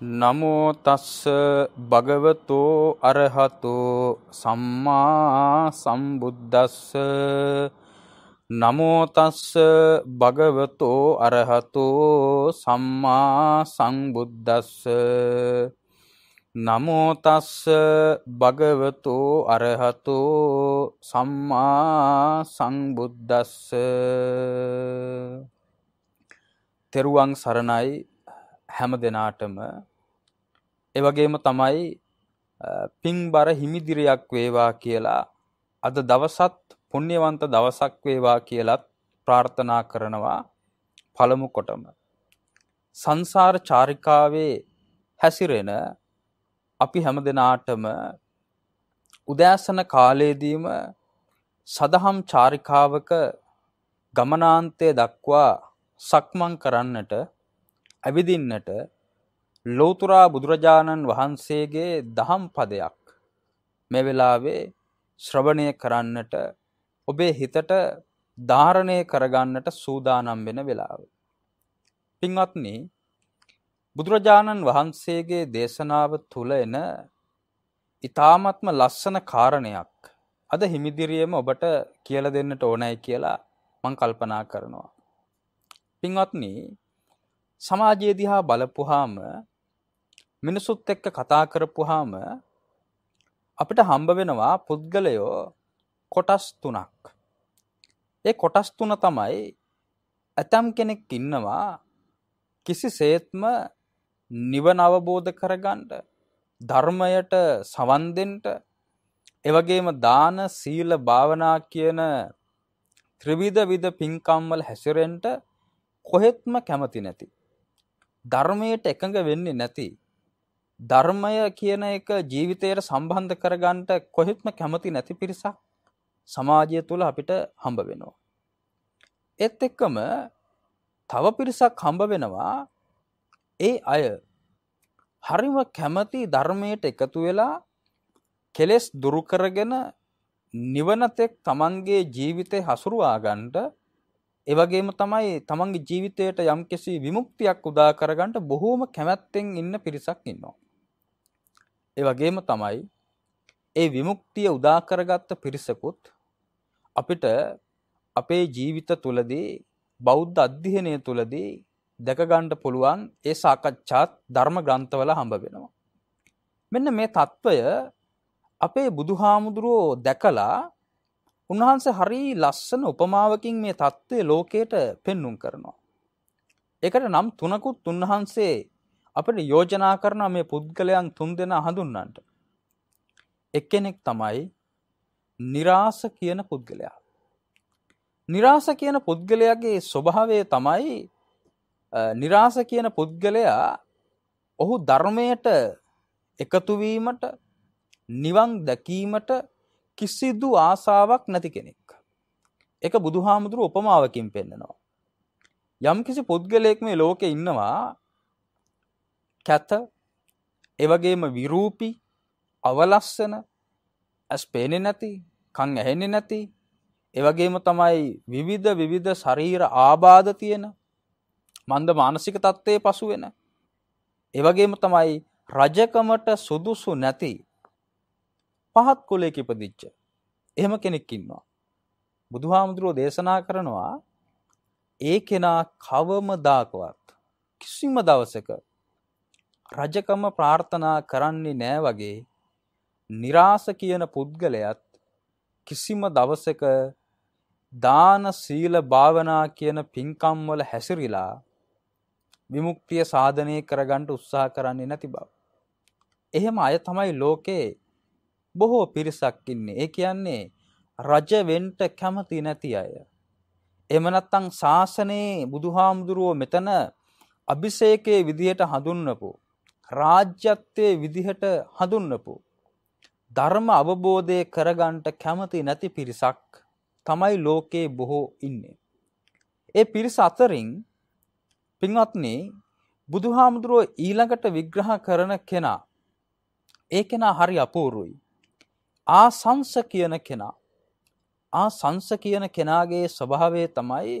නමෝ තස්ස භගවතෝ අරහතෝ සම්මා සම්බුද්දස්ස නමෝ තස්ස භගවතෝ අරහතෝ සම්මා සංබුද්දස්ස නමෝ තස්ස භගවතෝ අරහතෝ සම්මා සංබුද්දස්ස තෙරුවන් සරණයි හැම දෙනාටම එවගේම තමයි පිං බර හිමිදිරයක් වේවා කියලා අද දවසත් පුණ්‍යවන්ත දවසක් වේවා කියලත් ප්‍රාර්ථනා කරනවා පළමු කොටම සංසාර චාරිකාවේ හැසිරෙන අපි හැම දෙනාටම උදෑසන කාලයේදීම සදහම් චාරිකාවක ගමනාන්තය දක්වා සක්මන් කරන්නට ඇවිදින්නට ලෝතුරා බුදුරජාණන් වහන්සේගේ දහම් පදයක් මේ වෙලාවේ ශ්‍රවණය කරන්නට ඔබේ හිතට ධාරණය කරගන්නට සූදානම් වෙන වෙලාව. පින්වත්නි බුදුරජාණන් වහන්සේගේ දේශනාව තුල එන ඊ타මත්ම ලස්සන කාරණයක් අද හිමිදිරියෙම ඔබට කියලා දෙන්නට ඕනයි කියලා මම කල්පනා කරනවා. පින්වත්නි සමාජයේ දිහා බලපුවාම මිනිසුත් එක්ක කතා කරපුහාම අපිට හම්බ වෙනවා පුද්ගලයෝ කොටස් තුනක්. ඒ කොටස් තුන තමයි ඇතම් කෙනෙක් ඉන්නවා කිසි සේත්ම නිවන අවබෝධ කරගන්ට ධර්මයට සවන්දෙන්ට එවගේම දාන සීල භාවනා කියන ත්‍රිවිධ විධ පින්කම්වල හැසිරෙන්ට කොහෙත්ම කැමති නැති. ධර්මයට එකඟ වෙන්නේ නැති ධර්මය කියන එක ජීවිතයට සම්බන්ධ කරගන්නට කොහෙත්ම කැමති නැති පිරිසක් සමාජය තුළ අපිට හම්බ වෙනවා. එත් එක්කම තව පිරිසක් හම්බ වෙනවා ඒ අය හරිම කැමති ධර්මයට එකතු වෙලා කෙලෙස් දුරු කරගෙන නිවනතෙක් තමන්ගේ ජීවිතය හසුරුවා ගන්නට ඒ වගේම තමයි තමන්ගේ ජීවිතයට යම්කිසි විමුක්තියක් උදා කරගන්න බොහෝම කැමැත්තෙන් ඉන්න පිරිසක් ඉන්නවා. ඒ වගේම තමයි ඒ විමුක්තිය උදා කරගත්ත පිරිසකුත් අපිට අපේ ජීවිත තුලදී බෞද්ධ අධ්‍යයනය තුලදී දැක ගන්න පුළුවන් ඒ සාකච්ඡාත් ධර්ම ග්‍රන්ථවල හම්බ වෙනවා. මෙන්න මේ తত্ত্বය අපේ බුදුහාමුදුරුවෝ දැකලා උන්වහන්සේ හරි ලස්සන උපමාවකින් මේ தત્ත්වය ලෝකයට පෙන්눔 කරනවා. ඒකට නම් තුනකුත් උන්වහන්සේ අපිට යෝජනා කරන මේ පුද්ගලයන් තුන්දෙනා හඳුන්වන්නට. එක්කෙනෙක් තමයි નિરાස කියන පුද්ගලයා. નિરાස කියන පුද්ගලයාගේ ස්වභාවය තමයි નિરાස කියන පුද්ගලයා ඔහු ධර්මයට එකතු වීමට නිවන් දැකීමට කිසිදු ආසාවක් නැති කෙනෙක්. ඒක බුදුහාමුදුරු උපමාවකින් පෙන්නනවා. යම්කිසි පුද්ගලයෙක් මේ ලෝකේ ඉන්නවා කැත එවගේම විරූපි අවලස්සන ඇස් පේනෙ නැති කං ඇහෙනෙ නැති එවගේම තමයි විවිධ විවිධ ශරීර ආබාධ තියෙන මන්ද මානසික තත්ත්වයේ පසු වෙන එවගේම තමයි රජකමට සුදුසු නැති පහත් කුලයක ඉපදිච්ච එහෙම කෙනෙක් ඉන්නවා බුදුහාමුදුරුවෝ දේශනා කරනවා ඒ කෙනා කවමදාකවත් කිසිම දවසක රජකම ප්‍රාර්ථනා කරන්නේ නෑ වගේ નિરાස කියන පුද්ගලයාත් කිසිම දවසක දාන සීල භාවනා කියන පින්කම් වල හැසිරීලා විමුක්තිය සාධනය කරගන්නට උත්සාහ කරන්නේ නැති බව. එහෙම අය තමයි ලෝකේ බොහෝ පිරිසක් ඉන්නේ. ඒ කියන්නේ රජ වෙන්න කැමති නැති අය. එහෙම නැත්නම් ශාසනයේ බුදුහාමුදුරුවෝ මෙතන අභිෂේකයේ විදියට හඳුන්වපු රාජ්‍යත්වයේ විදිහට හඳුන්වපු ධර්ම අවබෝධය කරගන්නට කැමති නැති පිරිසක් තමයි ලෝකේ බොහෝ ඉන්නේ. ඒ පිරිස අතරින් පින්වත්නි බුදුහාමුදුරුව ඊළඟට විග්‍රහ කරන කෙනා ඒ කෙනා හරි අපූරුයි. ආසංස කියන කෙනා ආසංස කියන කෙනාගේ ස්වභාවය තමයි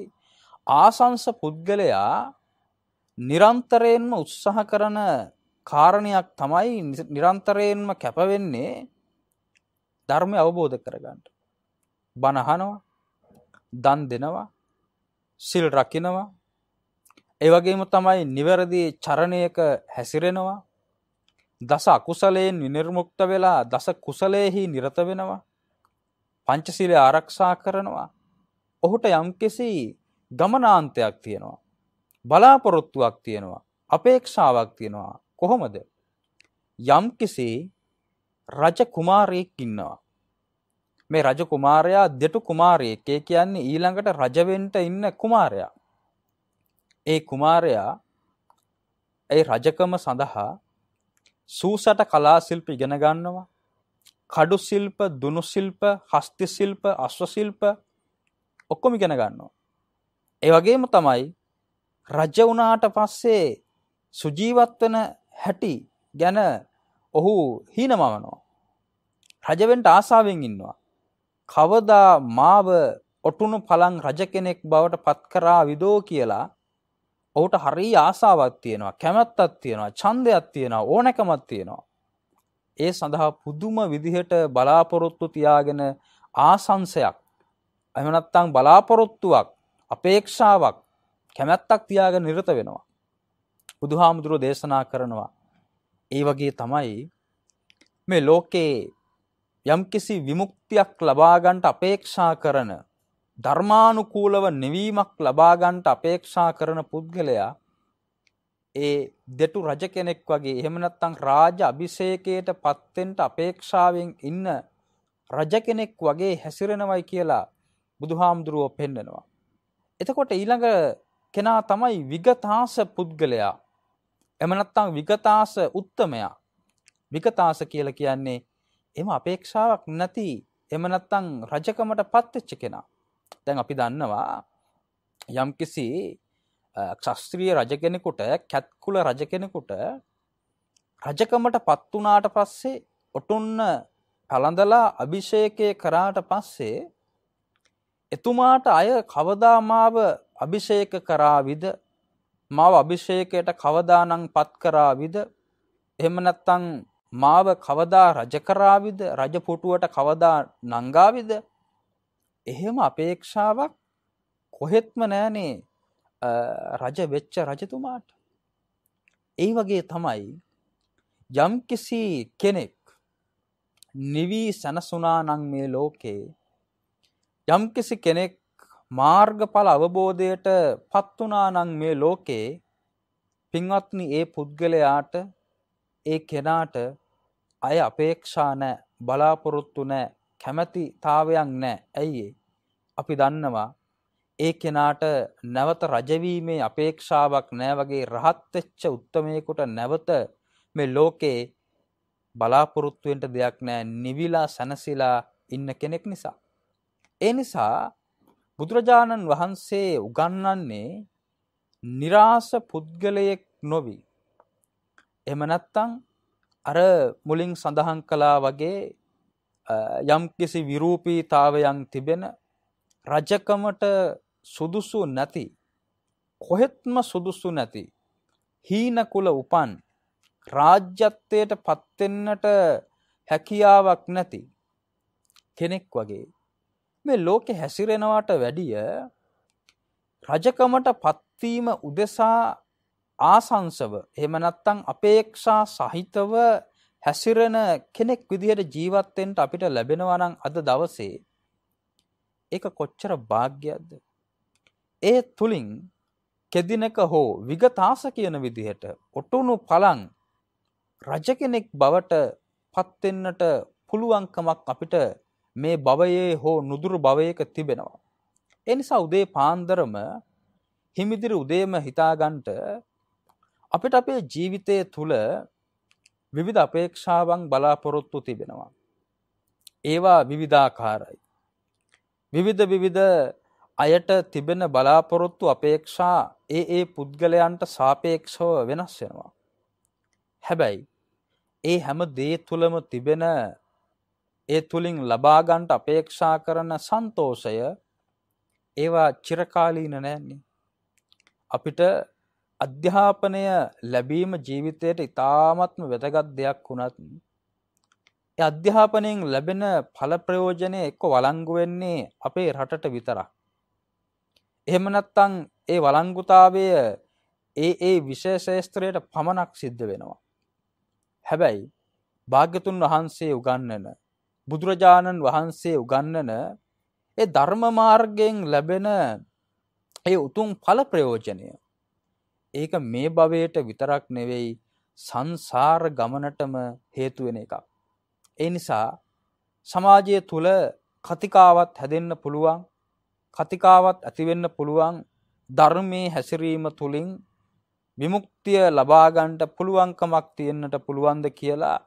ආසංස පුද්ගලයා නිරන්තරයෙන්ම උත්සාහ කරන කාරණයක් තමයි නිරන්තරයෙන්ම කැපවෙන්නේ ධර්මය අවබෝධ කරගන්නට. බණහනවා දන් දෙනවා සිල් රකිනවා ඒවගේම තමයි නිවැරදි චරණයක හැසිරෙනවා දස අකුසලයෙන් විනිර්මුක්ත වෙලා දස කුසලයෙහි නිරත වෙනවා පංචසිලය ආරක්ෂා කරනවා ඔහුට යම්කෙසි ගමනාන්තයක් තියෙනවා බලාපොරොත්තුවක් තියෙනවා අපේක්ෂාවක් තියෙනවා කොහොමද? යම් කෙසේ රජ කුමාරයෙක් ඉන්නවා. මේ රජ කුමාරයා දෙටු කුමාරයෙක්. ඒ කියන්නේ ඊළඟට රජ ඉන්න කුමාරයා. ඒ කුමාරයා ඒ රජකම සඳහා සූසට කලා ශිල්ප ඉගෙන ගන්නවා. කඩු ශිල්ප, දුනු ශිල්ප, හස්ති ශිල්ප, අශ්ව ශිල්ප ඔක්කොම ඉගෙන ගන්නවා. ඒ වගේම තමයි රජ වුණාට පස්සේ සුජීවත් වෙන හැටි ගැන ඔහු හීනමවනෝ. රජවෙන්ට ආසාාවෙන් ඉන්නවා. කවදා මාව ඔටුනු පළං රජ කෙනෙක් බවට පත්කරා විදෝ කියලා ඔහුට හරි ආසාාවක් තියෙනවා කැමැත්තත් තියෙනවා චන්දයක් තියෙනවා ඕනැකමත් තියෙනවා. ඒ සඳහා පුදුම විදිහට බලාපොරොත්තු තියාගෙන ආසංසයක් ඇමනත්තං බලාපොරොත්තුවක් අපේක්ෂාවක් කැමැත්තක් තියාගෙන නිරත වෙනවා. බුදුහාමුදුරුව දේශනා කරනවා. ඒ වගේ තමයි මේ ලෝකේ යම්කිසි විමුක්තියක් ලබාගන්ට අපේක්ෂා කරන ධර්මානුකූලව නිවීමක් ලබාගන්ට අපේක්ෂා කරන පුද්ගලයා ඒ දෙටු රජ කෙනෙක් වගේ එහෙම නැත්නම් රාජ අභිෂේකයට පත්වෙන්න අපේක්ෂාවෙන් ඉන්න රජ කෙනෙක් වගේ හැසිරෙනවයි කියලා බුදුහාමුදුරුවෝ පෙන්නනවා. එතකොට ඊළඟ කෙනා තමයි විගතාස පුද්ගලයා එමනත්තං විගතාස උත්තමයා විගතාස කියලා කියන්නේ එම අපේක්ෂාවක් නැති එමනත්තං රජකමට පත්වෙච්ච කෙනා දැන් අපි දන්නවා යම්කිසි ක්ෂස්ත්‍රීය රජ කෙනෙකුට කැත්කුල රජ කෙනෙකුට රජකමට පත් වුණාට පස්සේ ඔටුන්න පළඳලා අභිෂේකය කරාට පස්සේ එතුමාට අය කවදාමාව අභිෂේක කරාවිද මාව අභිෂේකයට කවදානං පත් කරාවිද එහෙම නැත්තං මාව කවදා රජ කරාවිද රජ පුටුවට කවදා නංගාවිද එහෙම අපේක්ෂාවක් කොහෙත්ම නෑනේ රජ වෙච්ච රජතුමාට ඒ වගේ තමයි යම්කිසි කෙනෙක් නිවී සැනසුනානං මේ ලෝකේ යම්කිසි කෙනෙක් මාර්ගඵල අවබෝධයට පත් වුණානම් මේ ලෝකේ පින්වත්නි ඒ පුද්ගලයාට ඒ කෙනාට අය අපේක්ෂා නැහැ බලාපොරොත්තු නැහැ කැමැතිතාවයක් නැහැ ඇයි අපි දන්නවා ඒ කෙනාට නැවත රජවීමේ අපේක්ෂාවක් නැහැ වගේ රහත් වෙච්ච උත්මයෙකුට නැවත මේ ලෝකේ බලාපොරොත්තු වෙන්න දෙයක් නැහැ නිවිලා සනසිලා ඉන්න කෙනෙක් නිසා ඒ නිසා බුදුරජාණන් වහන්සේ උගන්වන්නේ નિરાස පුද්ගලයෙක් නොවි. එහෙම නැත්නම් අර මුලින් සඳහන් කළා වගේ යම්කිසි විරූපීතාවයන් තිබෙන රජකමට සුදුසු නැති කොහෙත්ම සුදුසු නැති හීන කුල උපන් රාජ්‍යත්වයට පත් හැකියාවක් නැති කෙනෙක් වගේ මේ ලෝකෙ හැසිරෙනවට වැඩිය රජකමට පත්වීම උදෙසා ආසංසව එහෙම නැත්තම් අපේක්ෂා සහිතව හැසිරෙන කෙනෙක් විදිහට ජීවත් වෙන්න අපිට ලැබෙනවා නම් අද දවසේ ඒක කොච්චර වාග්යක්ද ඒ තුලින් කෙදිනක හෝ විගතාස කියන විදිහට ඔටුනු පලං රජ කෙනෙක් බවට පත් වෙන්නට පුළුවන්කමක් අපිට මේ භවයේ හෝ නුදුරු භවයක තිබෙනවා. එනිසා උදේ පාන්දරම හිමිදිරි උදේම හිතාගන්ට අපිට අපේ ජීවිතය තුළ විවිධ අපේක්ෂාවන් බලාපොරොත්තු තිබෙනවා. ඒවා විවිධාකාරයි. විවිධ විවිධ අයට තිබෙන බලාපොරොත්තු අපේක්ෂා ඒ ඒ පුද්ගලයන්ට සාපේක්ෂව වෙනස් වෙනවා. හැබැයි ඒ හැම දේ තුළම තිබෙන ඒ තුලින් ලබා ගන්නට අපේක්ෂා කරන සන්තෝෂය ඒවා චිරකාලීන නැන්නේ. අපිට අධ්‍යාපනය ලැබීම ජීවිතයට ඉතාමත්ම වැදගත් දෙයක් වුණත් ඒ අධ්‍යාපනයෙන් ලැබෙන ඵල ප්‍රයෝජනේ එක්ක වළංගු වෙන්නේ අපේ රටට විතරක්. එහෙම නැත්නම් ඒ වළංගුතාවය ඒ ඒ විශේෂේස්ත්‍රයට පමණක් සිද්ධ වෙනවා. හැබැයි භාග්‍යතුන් වහන්සේ උගන්වන බුදුරජාණන් වහන්සේ උගන්නන ඒ ධර්ම මාර්ගයෙන් ලැබෙන ඒ උතුම් ඵල ප්‍රයෝජනය ඒක මේ භවයට විතරක් නෙවෙයි සංසාර ගමනටම හේතු වෙන එකක්. ඒ නිසා සමාජය තුල කතිකාවත් හැදෙන්න පුළුවන් කතිකාවත් ඇති වෙන්න පුළුවන් ධර්මයේ හැසිරීම තුලින් විමුක්තිය ලබා ගන්නට පුළුවන්කමක් තියෙන්නට පුළුවන්ද කියලා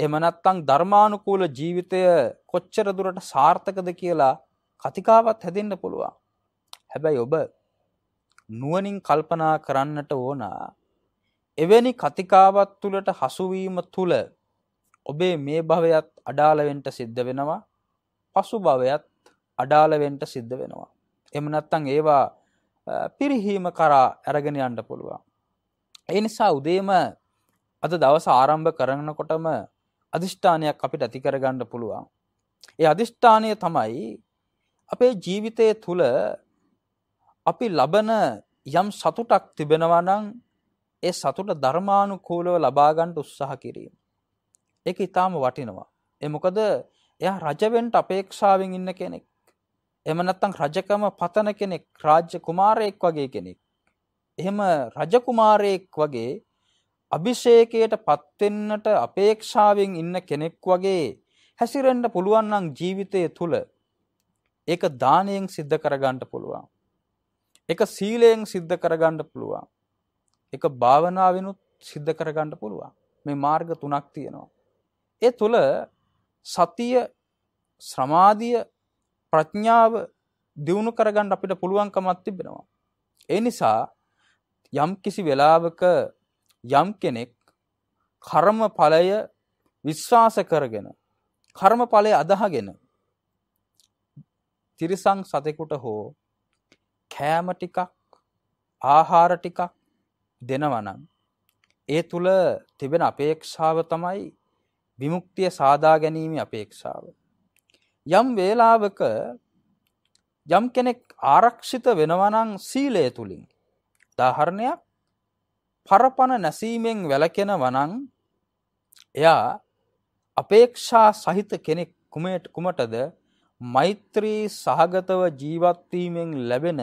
එහෙම නැත්නම් ධර්මානුකූල ජීවිතය කොච්චර දුරට සාර්ථකද කියලා කතිකාවත් හැදෙන්න පුළුවන්. හැබැයි ඔබ නුවණින් කල්පනා කරන්නට ඕන. එවැනි කතිකාවත් තුලට හසුවීම තුල ඔබේ මේ භවයත් අඩාල වෙන්න සිද්ධ වෙනවා. පසු භවයත් අඩාල වෙන්න සිද්ධ වෙනවා. එහෙම නැත්නම් ඒවා පිරිහීම කරා අරගෙන යන්න පුළුවන්. ඒ නිසා උදේම අද දවස ආරම්භ කරනකොටම අධිෂ්ඨානයක් අපිට ඇති කරගන්න පුළුවන්. ඒ අධිෂ්ඨානය තමයි අපේ ජීවිතය තුළ අපි ලබන යම් සතුටක් තිබෙනවා නම් ඒ සතුට ධර්මානුකූලව ලබා ගන්න උත්සාහ කිරීම. ඒක ඊටාම වටිනවා. ඒ මොකද එයා රජ වෙන්න අපේක්ෂාවෙන් ඉන්න කෙනෙක්. එහෙම නැත්නම් රජකම පතන කෙනෙක්, රාජ්‍ය කුමාරයෙක් වගේ කෙනෙක්. එහෙම රජ කුමාරයෙක් වගේ අභිෂේකයට පත්වෙන්නට අපේක්ෂාවෙන් ඉන්න කෙනෙක් වගේ හැසිරෙන්ට පුළුවන් නම් ජීවිතය තුළ ඒක දානයෙන් සිද්ධ කරගන්නට පුළුවන්. එක සීලයෙන් සිද්ධ කරගන්න පුළුවන්. එක භාවනාවෙනුත් සිද්ධ කරගන්න පුළුවන්. මේ මාර්ග තුනක් තියෙනවා. ඒ තුළ සතිය ශ්‍රමාධිය ප්‍රඥාව දියුණු කරගන්න අපිට පුළුවන්කමත් තිබෙනවා. ඒ නිසා යම් කිසි වෙලාවක යම් කෙනෙක් කර්ම ඵලය විශ්වාස කරගෙන කර්ම ඵලය අදහගෙන තිරිසං සතෙකුට හෝ කෑම ටිකක් ආහාර ටිකක් දෙනවනම් ඒ තුල තිබෙන අපේක්ෂාව තමයි විමුක්තිය සාදා ගැනීම අපේක්ෂාව. යම් වේලාවක යම් කෙනෙක් ආරක්ෂිත වෙනවනම් සීලය තුලින්. උදාහරණයක් පරපණ නැසීමෙන් වැලකෙන වනං එයා අපේක්ෂා සහිත කෙනෙක් කුමට කුමටද මෛත්‍රී සහගතව ජීවත්වීමෙන් ලැබෙන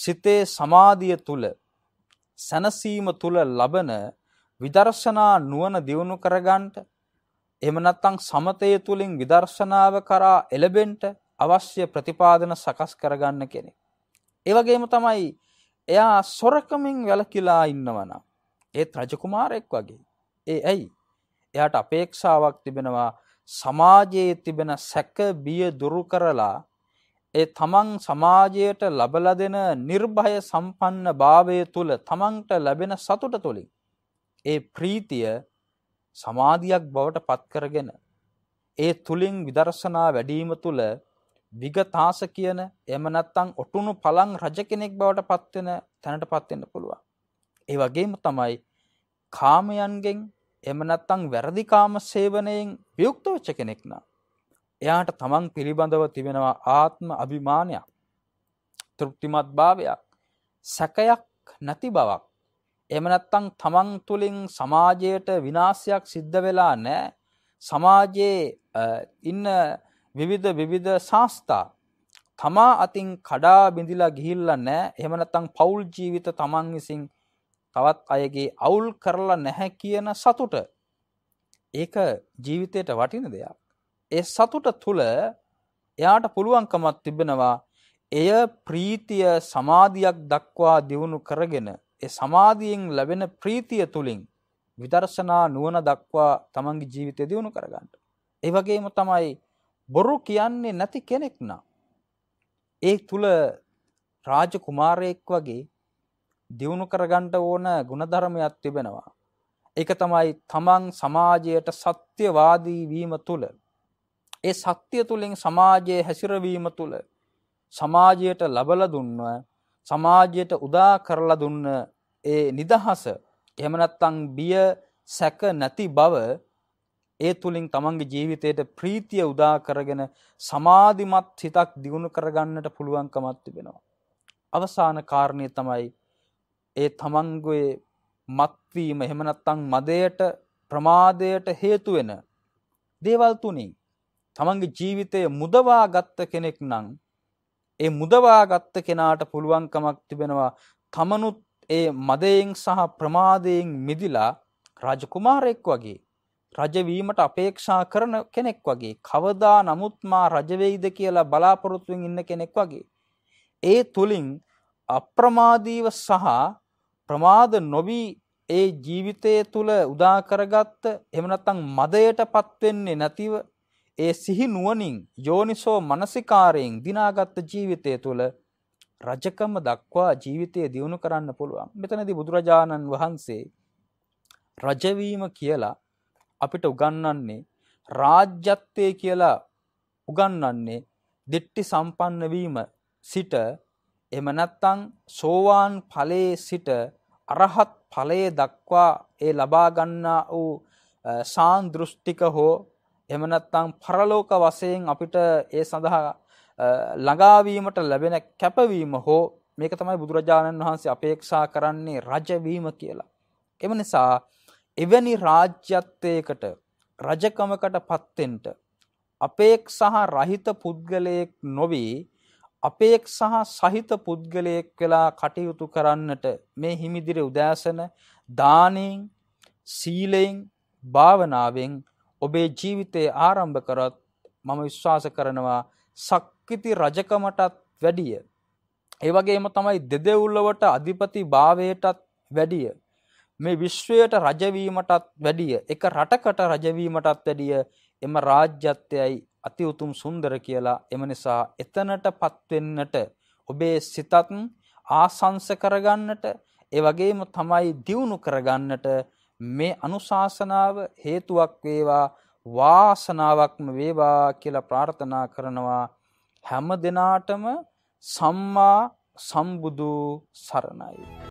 සිතේ සමාධිය තුළ සැනසීම තුළ ලබන විදර්ශනා නුවණ දියුණු කරගන්නට එහෙම නැත්නම් සමතය තුලින් විදර්ශනාව කරා එළබෙන්න අවශ්‍ය ප්‍රතිපාදන සකස් කරගන්න කෙනෙක්. ඒ වගේම තමයි එයා සොරකමින් වැලකිලා ඉන්නවනම් ඒත් රජකුමාරෙක් වගේ ඒ ඇයි එයාට අපේක්ෂාවක් තිබෙනවා සමාජයේ තිබෙන සැක බිය දුරු කරලා ඒ තමන් සමාජයට ලබල දෙන නිර්භය සම්පන්න භාවය තුළ තමන්ට ලැබෙන සතුට තුළින් ඒ ප්‍රීතිය සමාධියක් බවට පත්කරගෙන ඒ තුළින් විදර්ශනා වැඩීම තුළ විගතාස කියන එහෙම නැත්නම් ඔටුනු පළං රජ කෙනෙක් බවට පත් වෙන තැනටපත් වෙන්න පුළුවන්. ඒ වගේම තමයි කාමයන්ගෙන් එහෙම නැත්නම් වැරදි කාම සේවනයෙන් වියුක්ත වෙච්ච කෙනෙක් නා. එයාට තමන් පිළිබඳව තිබෙනවා ආත්ම අභිමානයක්, තෘප්තිමත් භාවයක්, සැකයක් නැති බවක්. එහෙම නැත්නම් තමන් තුලින් සමාජයට විනාශයක් සිද්ධ වෙලා නැහැ. සමාජයේ ඉන්න විවිධ විවිධ සංස්ථා තමා අතින් කඩා බිඳිලා ගිහිල්ලා නෑ එහෙම නැත්නම් පෞල් ජීවිත තමන් විසින් තවත් අයගේ අවුල් කරලා නැහැ කියන සතුට ඒක ජීවිතයට වටින දෙයක්. ඒ සතුට තුළ එයාට පුළුවන්කමක් තිබෙනවා එය ප්‍රීතිය සමාධියක් දක්වා දියුණු කරගෙන ඒ සමාධියෙන් ලැබෙන ප්‍රීතිය තුළින් විදර්ශනා නුවණ දක්වා තමන්ගේ ජීවිතය දියුණු කරගන්න. ඒ වගේම තමයි බොරු කියන්නේ නැති කෙනෙක් නම් ඒ තුල රාජකුමාරයෙක් වගේ දියුණු කරගන්න ඕන ಗುಣධර්මයක් තිබෙනවා. ඒක තමයි තමන් සමාජයට සත්‍යවාදී වීම තුල ඒ සත්‍ය තුලින් සමාජයේ හැසිරවීම තුල සමාජයට ලබලා දුන්න සමාජයට උදා කරලා දුන්න ඒ නිදහස එහෙම නැත්නම් බිය සැක නැති බව ඒ තුලින් තමන්ගේ ජීවිතයට ප්‍රීතිය උදා කරගෙන සමාධිමත් හිතක් දියුණු කරගන්නට පුළුවන්කමක් තිබෙනවා. අවසාන කාරණය තමයි ඒ තමන්ගේ මත්වීම එහෙම නැත්නම් මදයට ප්‍රමාදයට හේතු වෙන දේවල් තුنين තමන්ගේ ජීවිතය මුදවා ගත්ත කෙනෙක් නම් ඒ මුදවා ගත්ත කෙනාට පුළුවන්කමක් තිබෙනවා තමනුත් ඒ මදයෙන් සහ ප්‍රමාදයෙන් මිදිලා රාජකුමාරයෙක් වගේ රජවීමට අපේක්ෂා කරන කෙනෙක් වගේ කවදා නමුත් මා රජවෙයිද කියලා බලාපොරොත්තුවෙන් ඉන්න කෙනෙක් වගේ. ඒ තුළින් අප්‍රමාදීව සහ ප්‍රමාද නොවී ඒ ජීවිතය තුළ උදාකරගත්ත එමනත්තං මදයට පත්වෙන්නේ නැතිව ඒ සිහි නුවනින් යෝනිසෝ මනසිකාරයෙන් දිනාගත්ත ජීවිතය තුළ රජකම දක්වා ජීවිතය දියුණු කරන්න පුළුවන් මෙතනති බුදුරජාණන් වහන්සේ රජවීම කියලා අපිට උගන්වන්නේ රාජ්‍යත්වය කියලා උගන්වන්නේ දිට්ටි සම්පන්න වීම සිට එම නැත්තං සෝවාන් ඵලයේ සිට අරහත් ඵලයේ දක්වා ඒ ලබා ගන්නා වූ සාන්දෘෂ්ටික හෝ එම නැත්තං පරලෝක වශයෙන් අපිට ඒ සඳහා ළඟාවීමට ලැබෙන කැපවීම හෝ මේක තමයි බුදුරජාණන් වහන්සේ අපේක්ෂා කරන්නේ රජවීම කියලා. එම නිසා එවැනි රාජ්‍යත්වයකට රජකමකට පත්තෙන්ට අපේක් සහ රහිත පුද්ගලයෙක් නොවී අපේක් සහ සහිත පුද්ගලයෙක් වෙලා කටයුතු කරන්නට මේ හිමිදිරි උදෑසන දානයෙන් සීලයෙන් භාවනාවෙන් ඔබේ ජීවිතයේ ආරම්භ කරත් මම විශ්වාස කරනවා සක්කිති රජකමටත් වැඩිය. ඒ වගේම තමයි දෙදෙවුල්ලවට අධිපති භාවයටත් වැඩිය. මේ විශ්වයට රජවීමටත් වැඩිය එක රටකට රජවීමටත් වැඩිය එම රාජ්‍යත්වයයි අති උතුම් සුන්දර කියලා එම නිසා එතනට පත්වෙන්නට ඔබේ සිතත් ආසංස කරගන්නට ඒ වගේම තමයි දියුණු කරගන්නට මේ අනුශාසනාව හේතුවක් වේවා වාසනාවක්ම වේවා කියලා ප්‍රාර්ථනා කරනවා හැම දිනාටම සම්මා සම්බුදු සරණයි